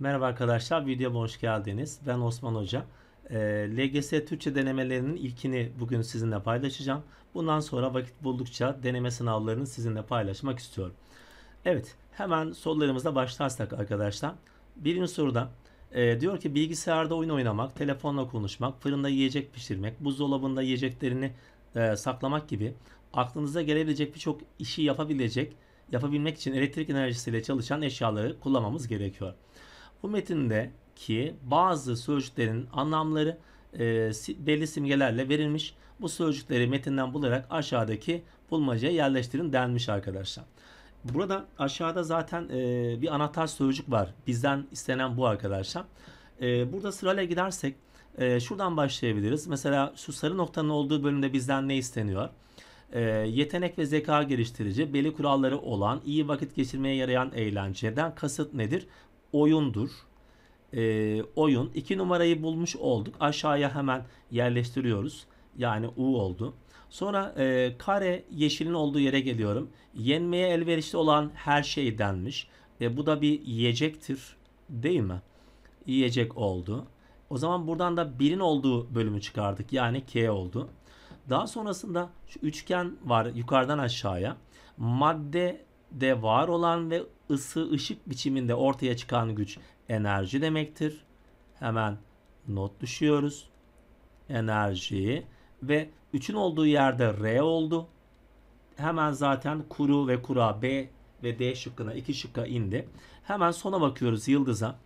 Merhaba arkadaşlar, videoma hoş geldiniz. Ben Osman Hoca. Ee, LGS Türkçe denemelerinin ilkini bugün sizinle paylaşacağım. Bundan sonra vakit buldukça deneme sınavlarını sizinle paylaşmak istiyorum. Evet, hemen sorularımıza başlarsak arkadaşlar. Birinci soruda e, diyor ki bilgisayarda oyun oynamak, telefonla konuşmak, fırında yiyecek pişirmek, buzdolabında yiyeceklerini e, saklamak gibi aklınıza gelebilecek birçok işi yapabilecek, yapabilmek için elektrik enerjisiyle çalışan eşyaları kullanmamız gerekiyor. Bu metindeki bazı sözcüklerin anlamları e, belli simgelerle verilmiş. Bu sözcükleri metinden bularak aşağıdaki bulmacaya yerleştirin denmiş arkadaşlar. Burada aşağıda zaten e, bir anahtar sözcük var. Bizden istenen bu arkadaşlar. E, burada sırayla gidersek e, şuradan başlayabiliriz. Mesela şu sarı noktanın olduğu bölümde bizden ne isteniyor? E, yetenek ve zeka geliştirici, belli kuralları olan, iyi vakit geçirmeye yarayan eğlenceden kasıt nedir? oyundur. E, oyun. 2 numarayı bulmuş olduk. Aşağıya hemen yerleştiriyoruz. Yani U oldu. Sonra e, kare yeşilin olduğu yere geliyorum. Yenmeye elverişli olan her şey denmiş. E, bu da bir yiyecektir değil mi? Yiyecek oldu. O zaman buradan da birin olduğu bölümü çıkardık. Yani K oldu. Daha sonrasında şu üçgen var yukarıdan aşağıya. Madde de var olan ve ısı ışık biçiminde ortaya çıkan güç enerji demektir. Hemen not düşüyoruz. Enerji ve 3'ün olduğu yerde R oldu. Hemen zaten kuru ve kura B ve D şıkkına 2 şıkka indi. Hemen sona bakıyoruz yıldıza.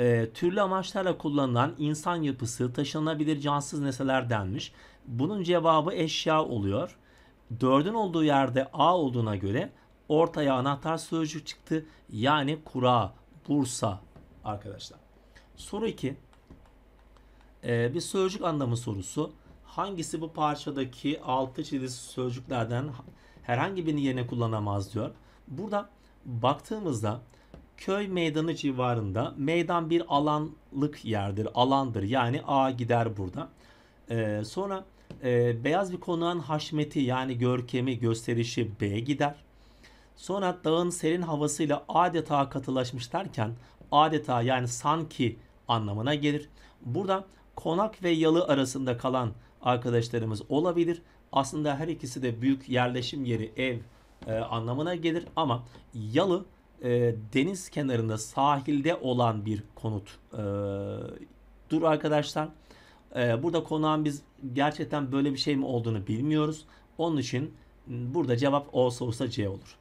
E, türlü amaçlarla kullanılan insan yapısı taşınabilir cansız nesneler denmiş. Bunun cevabı eşya oluyor. 4'ün olduğu yerde A olduğuna göre Ortaya anahtar sözcük çıktı. Yani kura, bursa arkadaşlar. Soru 2. Ee, bir sözcük anlamı sorusu. Hangisi bu parçadaki altı çizili sözcüklerden herhangi birini yerine kullanamaz diyor. Burada baktığımızda köy meydanı civarında meydan bir alanlık yerdir, alandır. Yani A gider burada. Ee, sonra e, beyaz bir konağın haşmeti yani görkemi gösterişi B gider. Sonra dağın serin havasıyla adeta katılaşmış derken adeta yani sanki anlamına gelir. Burada konak ve yalı arasında kalan arkadaşlarımız olabilir. Aslında her ikisi de büyük yerleşim yeri, ev e, anlamına gelir ama yalı e, deniz kenarında sahilde olan bir konut e, dur arkadaşlar. E, burada konağın biz gerçekten böyle bir şey mi olduğunu bilmiyoruz. Onun için burada cevap olsa olsa C olur.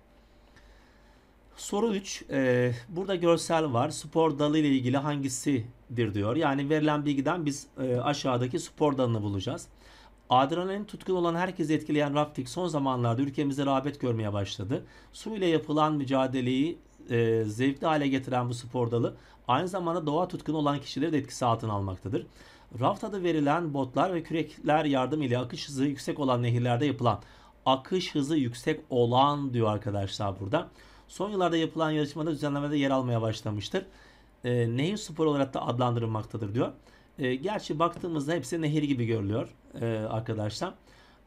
Soru 3. E, burada görsel var. Spor dalı ile ilgili hangisidir diyor. Yani verilen bilgiden biz e, aşağıdaki spor dalını bulacağız. Adrenalin tutkun olan herkesi etkileyen rafting son zamanlarda ülkemize rağbet görmeye başladı. Su ile yapılan mücadeleyi e, zevkli hale getiren bu spor dalı aynı zamanda doğa tutkunu olan kişileri de etkisi altına almaktadır. Raft adı verilen botlar ve kürekler yardımıyla akış hızı yüksek olan nehirlerde yapılan akış hızı yüksek olan diyor arkadaşlar burada son yıllarda yapılan yarışmada düzenlemede yer almaya başlamıştır. E, nehir sporu olarak da adlandırılmaktadır diyor. E, gerçi baktığımızda hepsi nehir gibi görülüyor e, arkadaşlar.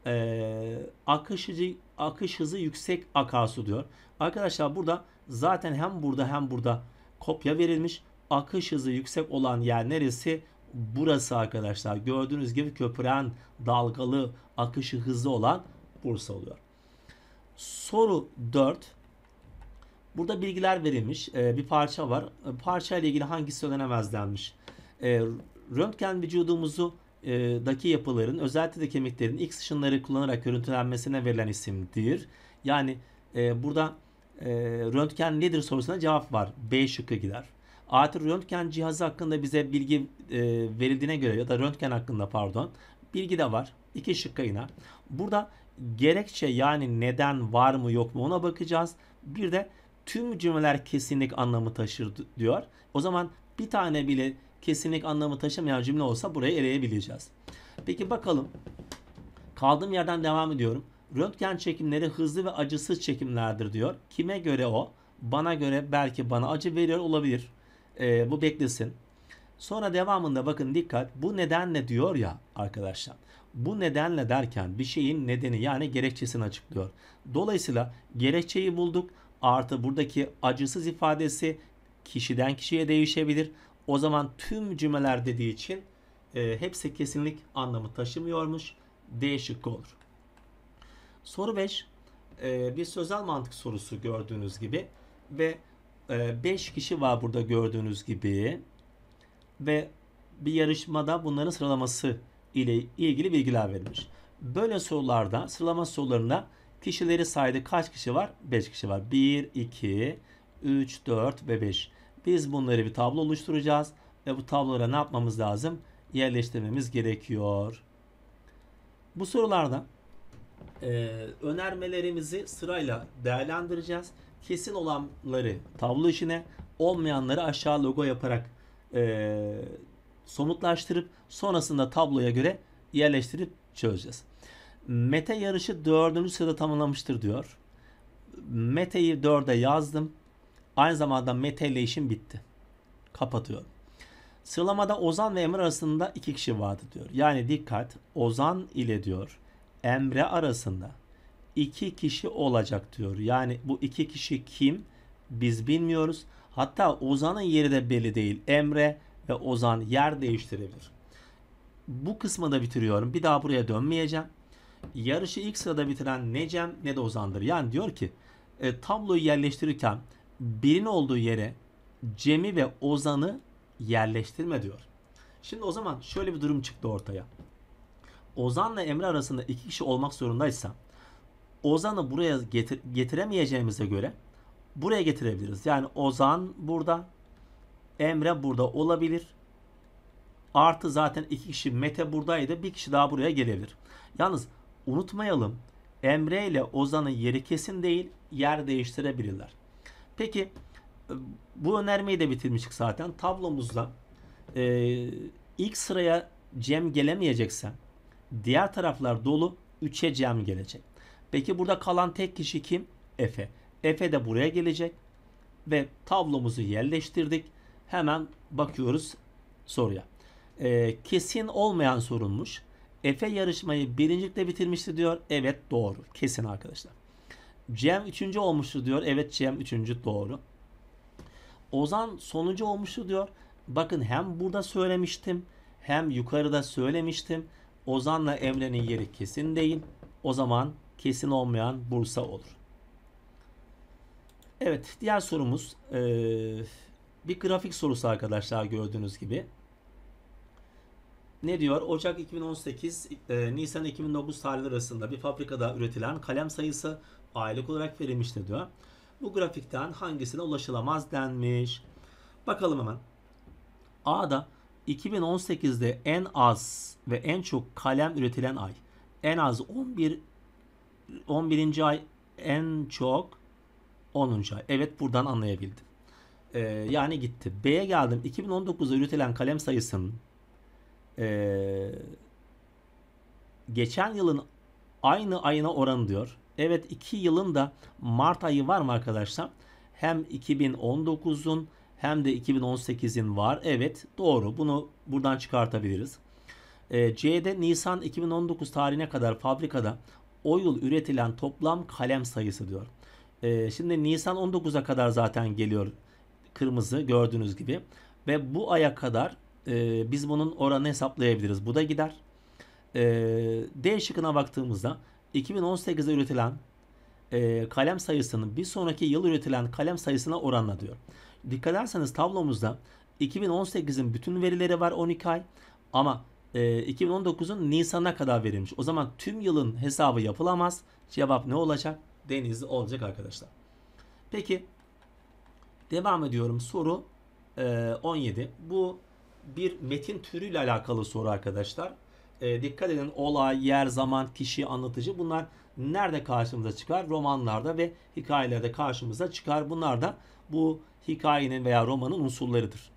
E, akış, hızı, akış hızı yüksek akarsu diyor. Arkadaşlar burada zaten hem burada hem burada kopya verilmiş. Akış hızı yüksek olan yer neresi? Burası arkadaşlar. Gördüğünüz gibi köpüren, dalgalı, akışı hızlı olan Bursa oluyor. Soru 4. Burada bilgiler verilmiş. E, bir parça var. E, parça ile ilgili hangisi söylenemez denmiş. E, röntgen vücudumuzu e, daki yapıların özellikle de kemiklerin X ışınları kullanarak görüntülenmesine verilen isimdir. Yani e, burada e, röntgen nedir sorusuna cevap var. B şıkkı gider. Artı röntgen cihazı hakkında bize bilgi e, verildiğine göre ya da röntgen hakkında pardon bilgi de var. İki şıkka iner. Burada gerekçe yani neden var mı yok mu ona bakacağız. Bir de tüm cümleler kesinlik anlamı taşır diyor. O zaman bir tane bile kesinlik anlamı taşımayan cümle olsa burayı eleyebileceğiz. Peki bakalım. Kaldığım yerden devam ediyorum. Röntgen çekimleri hızlı ve acısız çekimlerdir diyor. Kime göre o? Bana göre belki bana acı veriyor olabilir. Ee, bu beklesin. Sonra devamında bakın dikkat. Bu nedenle diyor ya arkadaşlar. Bu nedenle derken bir şeyin nedeni yani gerekçesini açıklıyor. Dolayısıyla gerekçeyi bulduk artı buradaki acısız ifadesi kişiden kişiye değişebilir. O zaman tüm cümleler dediği için e, hepsi kesinlik anlamı taşımıyormuş. D şıkkı olur. Soru 5. E, bir sözel mantık sorusu gördüğünüz gibi ve 5 e, kişi var burada gördüğünüz gibi ve bir yarışmada bunların sıralaması ile ilgili bilgiler verilmiş. Böyle sorularda sıralama sorularında Kişileri saydı. Kaç kişi var? 5 kişi var. 1, 2, 3, 4 ve 5. Biz bunları bir tablo oluşturacağız. Ve bu tablolara ne yapmamız lazım? Yerleştirmemiz gerekiyor. Bu sorularda e, önermelerimizi sırayla değerlendireceğiz. Kesin olanları tablo işine, olmayanları aşağı logo yaparak e, somutlaştırıp sonrasında tabloya göre yerleştirip çözeceğiz. Mete yarışı dördüncü sırada tamamlamıştır diyor. Mete'yi dörde yazdım. Aynı zamanda Mete ile işim bitti. Kapatıyor. Sıralamada Ozan ve Emre arasında iki kişi vardı diyor. Yani dikkat Ozan ile diyor Emre arasında iki kişi olacak diyor. Yani bu iki kişi kim biz bilmiyoruz. Hatta Ozan'ın yeri de belli değil. Emre ve Ozan yer değiştirebilir. Bu kısmı da bitiriyorum. Bir daha buraya dönmeyeceğim yarışı ilk sırada bitiren ne Cem ne de Ozan'dır. Yani diyor ki e, tabloyu yerleştirirken birin olduğu yere Cem'i ve Ozan'ı yerleştirme diyor. Şimdi o zaman şöyle bir durum çıktı ortaya. Ozan'la Emre arasında iki kişi olmak zorundaysa Ozan'ı buraya getir getiremeyeceğimize göre buraya getirebiliriz. Yani Ozan burada, Emre burada olabilir. Artı zaten iki kişi Mete buradaydı. Bir kişi daha buraya gelebilir. Yalnız unutmayalım Emre ile Ozan'ın yeri kesin değil yer değiştirebilirler. Peki e, bu önermeyi de bitirmiştik zaten. Tablomuzda e, ilk sıraya Cem gelemeyecekse diğer taraflar dolu 3'e Cem gelecek. Peki burada kalan tek kişi kim? Efe. Efe de buraya gelecek ve tablomuzu yerleştirdik. Hemen bakıyoruz soruya. E, kesin olmayan sorulmuş. Efe yarışmayı birincilikle bitirmişti diyor. Evet doğru. Kesin arkadaşlar. Cem üçüncü olmuştu diyor. Evet Cem üçüncü doğru. Ozan sonuncu olmuştu diyor. Bakın hem burada söylemiştim hem yukarıda söylemiştim. Ozan'la Emre'nin yeri kesin değil. O zaman kesin olmayan Bursa olur. Evet diğer sorumuz ee, bir grafik sorusu arkadaşlar gördüğünüz gibi ne diyor? Ocak 2018, e, Nisan 2009 tarihleri arasında bir fabrikada üretilen kalem sayısı aylık olarak verilmiştir diyor. Bu grafikten hangisine ulaşılamaz denmiş. Bakalım hemen. A'da 2018'de en az ve en çok kalem üretilen ay. En az 11 11. ay en çok 10. ay. Evet buradan anlayabildim. Ee, yani gitti. B'ye geldim. 2019'da üretilen kalem sayısının ee, geçen yılın aynı ayına oranı diyor. Evet 2 yılın da Mart ayı var mı arkadaşlar? Hem 2019'un hem de 2018'in var. Evet doğru bunu buradan çıkartabiliriz. E, C'de Nisan 2019 tarihine kadar fabrikada o yıl üretilen toplam kalem sayısı diyor. E, şimdi Nisan 19'a kadar zaten geliyor kırmızı gördüğünüz gibi. Ve bu aya kadar e, biz bunun oranı hesaplayabiliriz. Bu da gider. E, D şıkkına baktığımızda 2018'de üretilen e, kalem sayısının bir sonraki yıl üretilen kalem sayısına oranla diyor. Dikkat ederseniz tablomuzda 2018'in bütün verileri var 12 ay ama e, 2019'un Nisan'a kadar verilmiş. O zaman tüm yılın hesabı yapılamaz. Cevap ne olacak? Deniz olacak arkadaşlar. Peki devam ediyorum. Soru e, 17. Bu bir metin türüyle alakalı soru arkadaşlar. E, dikkat edin olay, yer, zaman, kişi, anlatıcı bunlar nerede karşımıza çıkar? Romanlarda ve hikayelerde karşımıza çıkar. Bunlar da bu hikayenin veya romanın unsurlarıdır.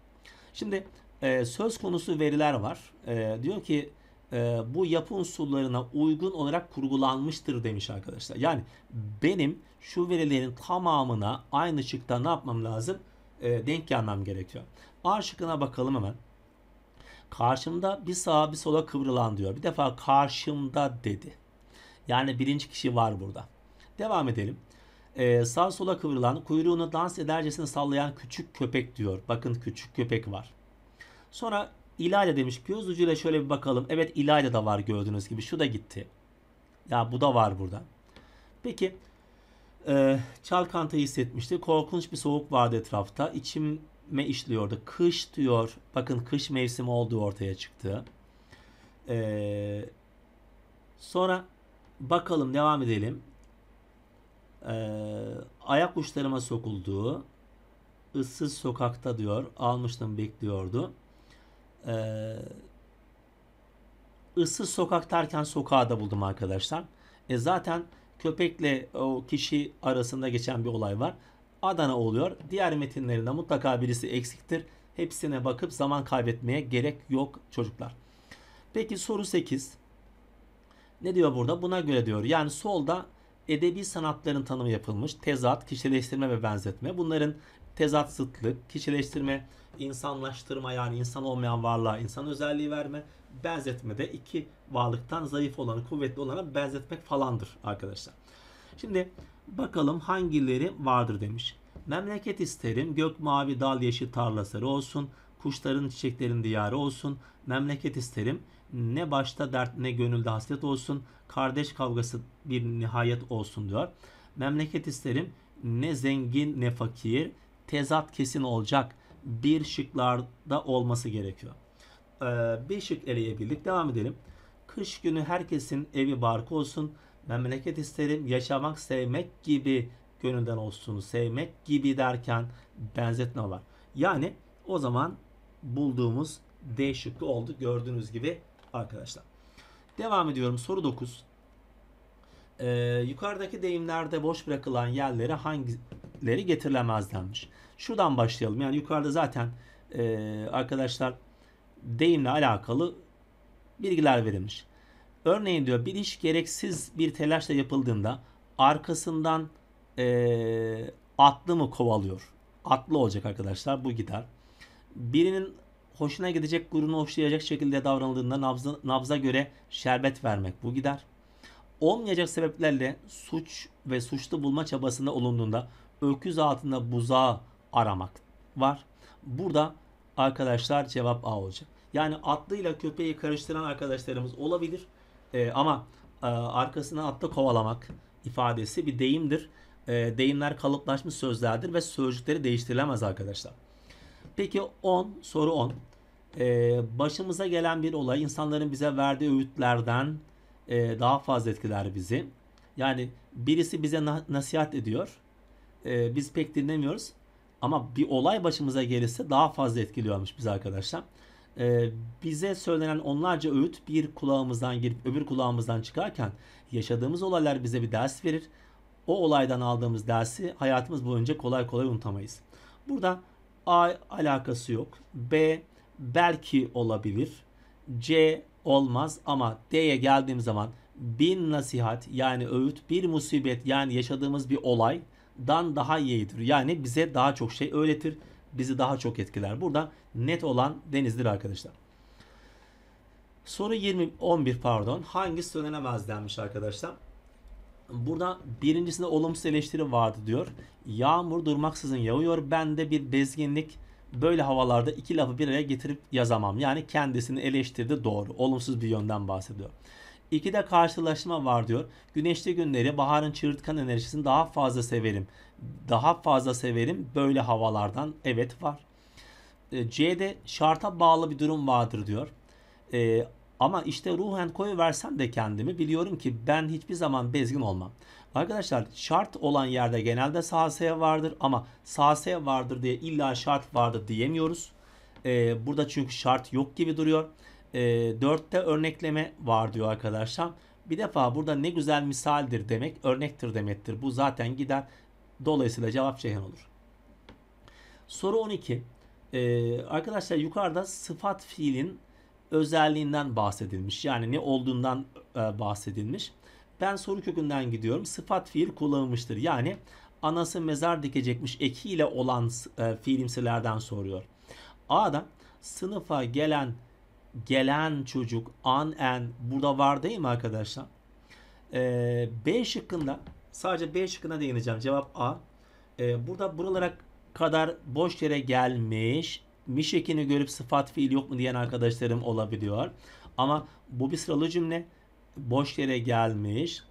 Şimdi e, söz konusu veriler var. E, diyor ki e, bu yapı unsurlarına uygun olarak kurgulanmıştır demiş arkadaşlar. Yani benim şu verilerin tamamına aynı şıkta ne yapmam lazım? E, denk gelmem gerekiyor. A şıkkına bakalım hemen. Karşımda bir sağa bir sola kıvrılan diyor. Bir defa karşımda dedi. Yani birinci kişi var burada. Devam edelim. Ee, sağ sola kıvrılan, kuyruğunu dans edercesine sallayan küçük köpek diyor. Bakın küçük köpek var. Sonra İlayda demiş. Göz ucuyla şöyle bir bakalım. Evet İlayda da var gördüğünüz gibi. Şu da gitti. Ya bu da var burada. Peki e, çalkantayı hissetmişti. Korkunç bir soğuk vardı etrafta. İçim me işliyordu. Kış diyor. Bakın kış mevsimi olduğu ortaya çıktı. Ee, sonra bakalım devam edelim. Ee, ayak uçlarıma sokulduğu ıssız sokakta diyor. Almıştım bekliyordu. Ee, ıssız sokak derken sokağı da buldum arkadaşlar. E zaten köpekle o kişi arasında geçen bir olay var. Adana oluyor. Diğer metinlerinde mutlaka birisi eksiktir. Hepsine bakıp zaman kaybetmeye gerek yok çocuklar. Peki soru 8. Ne diyor burada? Buna göre diyor. Yani solda edebi sanatların tanımı yapılmış. Tezat, kişileştirme ve benzetme. Bunların tezat zıtlık, kişileştirme, insanlaştırma yani insan olmayan varlığa insan özelliği verme, benzetme de iki varlıktan zayıf olanı kuvvetli olana benzetmek falandır arkadaşlar. Şimdi Bakalım hangileri vardır demiş. Memleket isterim gök mavi dal yeşil tarlasarı olsun. Kuşların çiçeklerin diyarı olsun. Memleket isterim ne başta dert ne gönülde hasret olsun. Kardeş kavgası bir nihayet olsun diyor. Memleket isterim ne zengin ne fakir. Tezat kesin olacak. Bir şıklarda olması gerekiyor. Ee, bir şık eleyebildik. Devam edelim. Kış günü herkesin evi barkı olsun memleket isterim, yaşamak, sevmek gibi gönülden olsunu sevmek gibi derken benzetme var. Yani o zaman bulduğumuz D şıkkı oldu gördüğünüz gibi arkadaşlar. Devam ediyorum soru 9. Ee, yukarıdaki deyimlerde boş bırakılan yerlere hangileri getirilemez denmiş. Şuradan başlayalım. Yani yukarıda zaten e, arkadaşlar deyimle alakalı bilgiler verilmiş. Örneğin diyor bir iş gereksiz bir telaşla yapıldığında arkasından e, atlı mı kovalıyor? Atlı olacak arkadaşlar bu gider. Birinin hoşuna gidecek, gururunu hoşlayacak şekilde davranıldığında nabza, nabza göre şerbet vermek bu gider. Olmayacak sebeplerle suç ve suçlu bulma çabasında olunduğunda öküz altında buzağı aramak var. Burada arkadaşlar cevap A olacak. Yani atlıyla köpeği karıştıran arkadaşlarımız olabilir. E, ama e, arkasından atla kovalamak ifadesi bir deyimdir. E, deyimler kalıplaşmış sözlerdir ve sözcükleri değiştirilemez arkadaşlar. Peki 10 soru 10. E, ee, başımıza gelen bir olay insanların bize verdiği öğütlerden e, daha fazla etkiler bizi. Yani birisi bize na- nasihat ediyor. E, biz pek dinlemiyoruz. Ama bir olay başımıza gelirse daha fazla etkiliyormuş bizi arkadaşlar e, bize söylenen onlarca öğüt bir kulağımızdan girip öbür kulağımızdan çıkarken yaşadığımız olaylar bize bir ders verir. O olaydan aldığımız dersi hayatımız boyunca kolay kolay unutamayız. Burada A alakası yok. B belki olabilir. C olmaz ama D'ye geldiğim zaman bin nasihat yani öğüt bir musibet yani yaşadığımız bir olaydan daha iyidir. Yani bize daha çok şey öğretir bizi daha çok etkiler. Burada net olan denizdir arkadaşlar. Soru 20 11 pardon. Hangi söylenemez denmiş arkadaşlar? Burada birincisinde olumsuz eleştiri vardı diyor. Yağmur durmaksızın yağıyor. Ben de bir bezginlik böyle havalarda iki lafı bir araya getirip yazamam. Yani kendisini eleştirdi doğru. Olumsuz bir yönden bahsediyor. İki de karşılaşma var diyor. Güneşli günleri baharın çığırtkan enerjisini daha fazla severim. Daha fazla severim böyle havalardan. Evet var. E, C'de şarta bağlı bir durum vardır diyor. E, ama işte ruhen koyu versem de kendimi biliyorum ki ben hiçbir zaman bezgin olmam. Arkadaşlar şart olan yerde genelde sahaseye vardır ama sahaseye vardır diye illa şart vardır diyemiyoruz. E, burada çünkü şart yok gibi duruyor dörtte örnekleme var diyor arkadaşlar. Bir defa burada ne güzel misaldir demek örnektir demektir. Bu zaten gider. Dolayısıyla cevap Ceyhan olur. Soru 12. Ee, arkadaşlar yukarıda sıfat fiilin özelliğinden bahsedilmiş. Yani ne olduğundan e, bahsedilmiş. Ben soru kökünden gidiyorum. Sıfat fiil kullanılmıştır. Yani anası mezar dikecekmiş ekiyle olan e, fiilimsilerden soruyor. A'da sınıfa gelen gelen çocuk an en burada var değil mi arkadaşlar? Ee, B şıkkında sadece B şıkkına değineceğim. Cevap A. Ee, burada buralara kadar boş yere gelmiş. mi şeklini görüp sıfat fiil yok mu diyen arkadaşlarım olabiliyor. Ama bu bir sıralı cümle. Boş yere gelmiş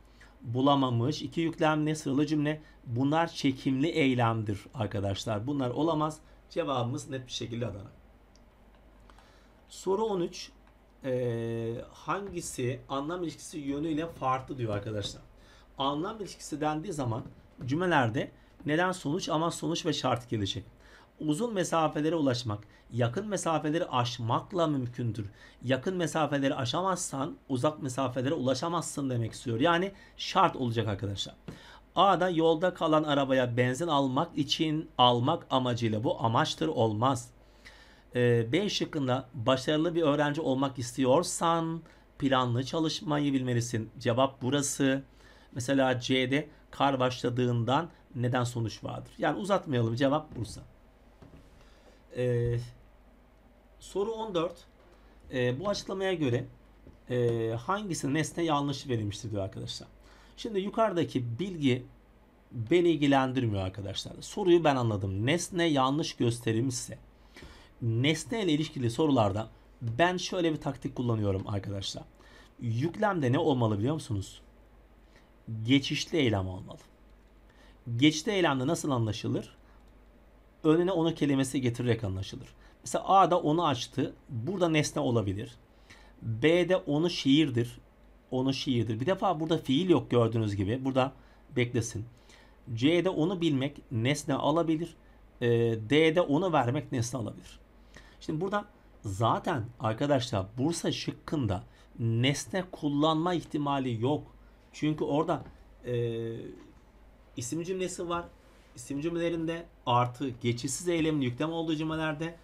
bulamamış. İki yüklemli sıralı cümle. Bunlar çekimli eylemdir arkadaşlar. Bunlar olamaz. Cevabımız net bir şekilde Adana. Soru 13 e, ee, hangisi anlam ilişkisi yönüyle farklı diyor arkadaşlar. Anlam ilişkisi dendiği zaman cümlelerde neden sonuç ama sonuç ve şart gelecek. Uzun mesafelere ulaşmak, yakın mesafeleri aşmakla mümkündür. Yakın mesafeleri aşamazsan uzak mesafelere ulaşamazsın demek istiyor. Yani şart olacak arkadaşlar. A'da yolda kalan arabaya benzin almak için almak amacıyla bu amaçtır olmaz. E, B şıkkında başarılı bir öğrenci olmak istiyorsan planlı çalışmayı bilmelisin. Cevap burası. Mesela C'de kar başladığından neden sonuç vardır. Yani uzatmayalım cevap Bursa. Ee, soru 14. Ee, bu açıklamaya göre e, hangisi nesne yanlış verilmiştir diyor arkadaşlar. Şimdi yukarıdaki bilgi beni ilgilendirmiyor arkadaşlar. Soruyu ben anladım. Nesne yanlış gösterilmişse nesneyle ilişkili sorularda ben şöyle bir taktik kullanıyorum arkadaşlar. Yüklemde ne olmalı biliyor musunuz? Geçişli eylem olmalı. Geçişli eylemde nasıl anlaşılır? Önüne onu kelimesi getirerek anlaşılır. Mesela A'da onu açtı. Burada nesne olabilir. B'de onu şiirdir. Onu şiirdir. Bir defa burada fiil yok gördüğünüz gibi. Burada beklesin. C'de onu bilmek nesne alabilir. E, D'de onu vermek nesne alabilir. Şimdi burada zaten arkadaşlar Bursa şıkkında nesne kullanma ihtimali yok. Çünkü orada e, isim cümlesi var. İsim cümlelerinde artı geçişsiz eylemin yüklem olduğu cümlelerde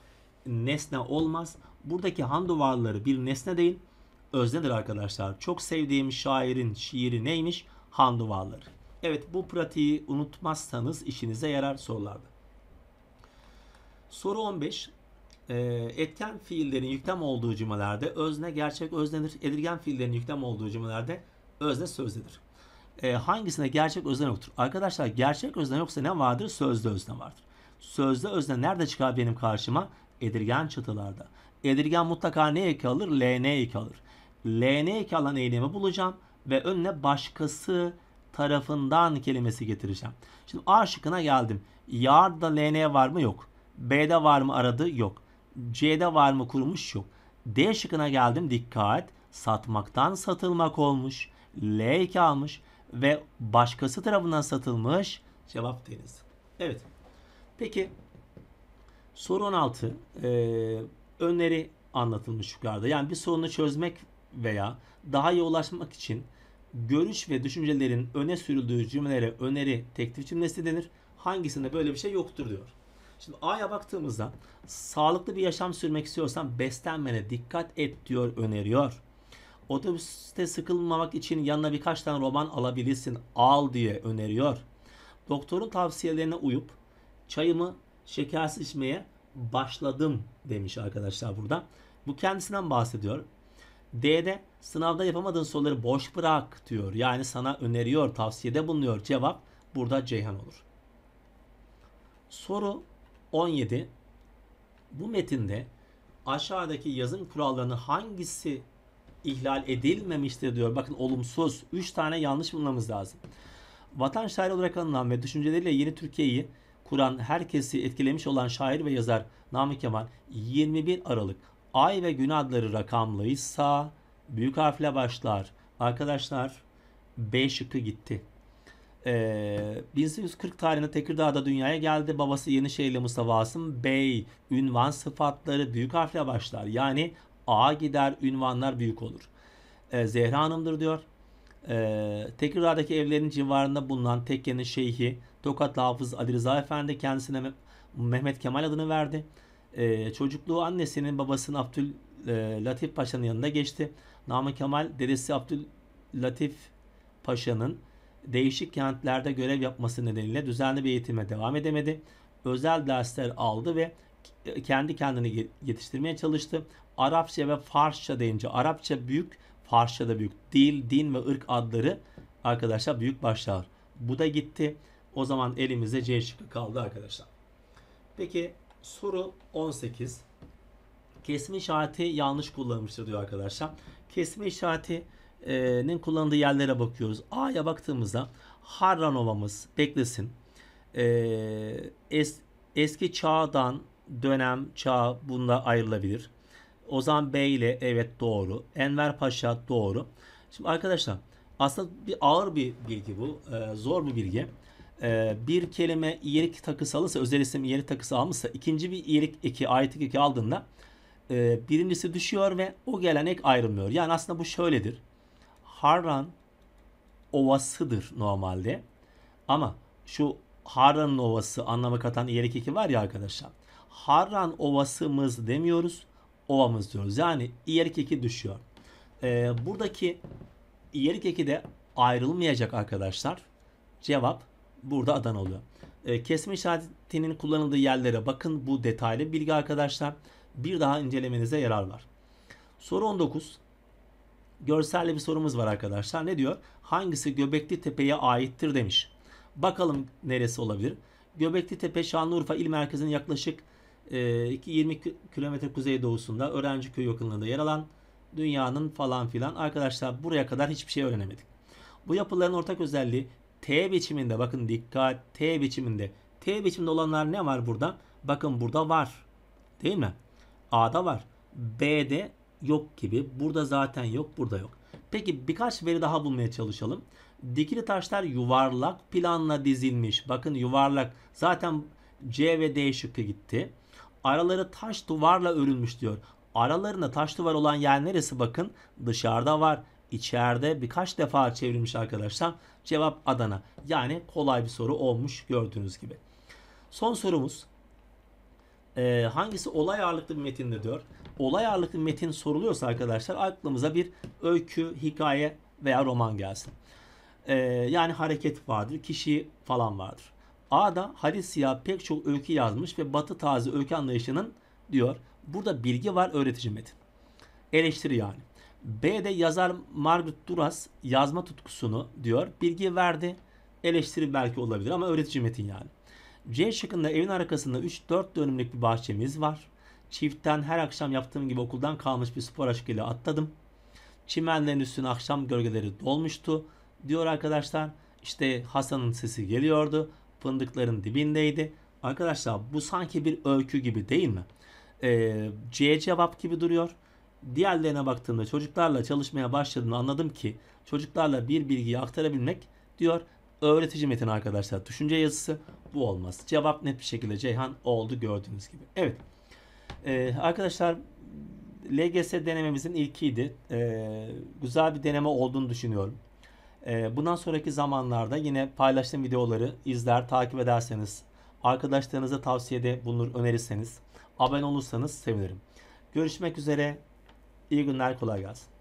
nesne olmaz. Buradaki han duvarları bir nesne değil öznedir arkadaşlar. Çok sevdiğim şairin şiiri neymiş? Han duvarları. Evet bu pratiği unutmazsanız işinize yarar sorularda. Soru 15 e, etken fiillerin yüklem olduğu cümlelerde özne gerçek öznedir. Edirgen fiillerin yüklem olduğu cümlelerde özne sözdedir. E, hangisinde gerçek özne yoktur? Arkadaşlar gerçek özne yoksa ne vardır? Sözde özne vardır. Sözde özne nerede çıkar benim karşıma? Edirgen çatılarda. Edirgen mutlaka ne eki alır? LN eki alır. LN eki alan eylemi bulacağım ve önüne başkası tarafından kelimesi getireceğim. Şimdi A şıkkına geldim. Yarda LN var mı? Yok. B'de var mı aradı? Yok. C'de var mı kurmuş yok. D şıkkına geldim dikkat. Satmaktan satılmak olmuş. L2 almış ve başkası tarafından satılmış. Cevap deniz. Evet. Peki soru 16. Ee, önleri anlatılmış yukarıda. Yani bir sorunu çözmek veya daha iyi ulaşmak için görüş ve düşüncelerin öne sürüldüğü cümlelere öneri teklif cümlesi denir. Hangisinde böyle bir şey yoktur diyor. Şimdi A'ya baktığımızda sağlıklı bir yaşam sürmek istiyorsan beslenmene dikkat et diyor öneriyor. Otobüste sıkılmamak için yanına birkaç tane roman alabilirsin. Al diye öneriyor. Doktorun tavsiyelerine uyup çayımı şekersiz içmeye başladım demiş arkadaşlar burada. Bu kendisinden bahsediyor. D'de sınavda yapamadığın soruları boş bırak diyor. Yani sana öneriyor, tavsiyede bulunuyor. Cevap burada Ceyhan olur. Soru 17. Bu metinde aşağıdaki yazım kurallarını hangisi ihlal edilmemiştir diyor. Bakın olumsuz. 3 tane yanlış bulmamız lazım. Vatan şair olarak anılan ve düşünceleriyle yeni Türkiye'yi kuran herkesi etkilemiş olan şair ve yazar Namık Kemal 21 Aralık ay ve gün adları rakamlıysa büyük harfle başlar. Arkadaşlar B şıkkı gitti. Ee, 1840 tarihinde Tekirdağ'da dünyaya geldi. Babası Yenişehirli Mustafa Asım Bey. Ünvan sıfatları büyük harfle başlar. Yani A gider ünvanlar büyük olur. Ee, Zehra Hanım'dır diyor. Ee, Tekirdağ'daki evlerin civarında bulunan tekkenin şeyhi Tokatlı Hafız Ali Rıza Efendi kendisine Mehmet Kemal adını verdi. Ee, çocukluğu annesinin babasının Abdül e, Latif Paşa'nın yanında geçti. Namık Kemal dedesi Abdül Latif Paşa'nın değişik kentlerde görev yapması nedeniyle düzenli bir eğitime devam edemedi. Özel dersler aldı ve kendi kendini yetiştirmeye çalıştı. Arapça ve Farsça deyince Arapça büyük, Farsça da büyük. Dil, din ve ırk adları arkadaşlar büyük başlar. Bu da gitti. O zaman elimizde C şıkkı kaldı arkadaşlar. Peki soru 18. Kesme işareti yanlış kullanmıştır diyor arkadaşlar. Kesme işareti nin kullandığı yerlere bakıyoruz. A'ya baktığımızda Harranova'mız beklesin. Es, eski çağdan dönem çağ bunda ayrılabilir. Ozan Bey ile evet doğru. Enver Paşa doğru. Şimdi arkadaşlar aslında bir ağır bir bilgi bu. zor bir bilgi. bir kelime iyelik takısı alırsa özel isim iyelik takısı almışsa ikinci bir iyelik eki ayet eki aldığında e, birincisi düşüyor ve o gelenek ek ayrılmıyor. Yani aslında bu şöyledir. Harran Ovası'dır normalde. Ama şu Harran Ovası anlamı katan iyelik eki var ya arkadaşlar. Harran Ovası'mız demiyoruz. Ovamız diyoruz. Yani iyelik eki düşüyor. Ee, buradaki iyelik eki de ayrılmayacak arkadaşlar. Cevap burada Adana oluyor. Ee, kesme işaretinin kullanıldığı yerlere bakın. Bu detaylı bilgi arkadaşlar. Bir daha incelemenize yarar var. Soru 19 görselle bir sorumuz var arkadaşlar. Ne diyor? Hangisi Göbekli Tepe'ye aittir demiş. Bakalım neresi olabilir. Göbekli Tepe Şanlıurfa il merkezinin yaklaşık 20 e, kilometre kuzey doğusunda Öğrenci Köyü yakınlığında yer alan dünyanın falan filan. Arkadaşlar buraya kadar hiçbir şey öğrenemedik. Bu yapıların ortak özelliği T biçiminde bakın dikkat T biçiminde. T biçiminde olanlar ne var burada? Bakın burada var. Değil mi? A'da var. B'de yok gibi. Burada zaten yok, burada yok. Peki birkaç veri daha bulmaya çalışalım. Dikili taşlar yuvarlak planla dizilmiş. Bakın yuvarlak. Zaten C ve D şıkkı gitti. Araları taş duvarla örülmüş diyor. Aralarında taş duvar olan yer neresi bakın? Dışarıda var. İçeride birkaç defa çevrilmiş arkadaşlar. Cevap Adana. Yani kolay bir soru olmuş gördüğünüz gibi. Son sorumuz. Ee, hangisi olay ağırlıklı bir metinde diyor olay ağırlıklı metin soruluyorsa arkadaşlar aklımıza bir öykü, hikaye veya roman gelsin. Ee, yani hareket vardır, kişi falan vardır. A'da Halis Siyah pek çok öykü yazmış ve Batı taze öykü anlayışının diyor. Burada bilgi var öğretici metin. Eleştiri yani. B'de yazar Margaret Duras yazma tutkusunu diyor. Bilgi verdi. Eleştiri belki olabilir ama öğretici metin yani. C şıkkında evin arkasında 3-4 dönümlük bir bahçemiz var. Çiftten her akşam yaptığım gibi okuldan kalmış bir spor aşkıyla atladım. Çimenlerin üstüne akşam gölgeleri dolmuştu. Diyor arkadaşlar işte Hasan'ın sesi geliyordu. Fındıkların dibindeydi. Arkadaşlar bu sanki bir öykü gibi değil mi? Ee, C cevap gibi duruyor. Diğerlerine baktığımda çocuklarla çalışmaya başladığını anladım ki çocuklarla bir bilgiyi aktarabilmek diyor öğretici metin arkadaşlar. Düşünce yazısı bu olmaz. Cevap net bir şekilde Ceyhan oldu gördüğünüz gibi. Evet. Ee, arkadaşlar LGS denememizin ilkiydi. Ee, güzel bir deneme olduğunu düşünüyorum. Ee, bundan sonraki zamanlarda yine paylaştığım videoları izler, takip ederseniz, arkadaşlarınıza tavsiyede bulunur, önerirseniz, abone olursanız sevinirim. Görüşmek üzere. İyi günler, kolay gelsin.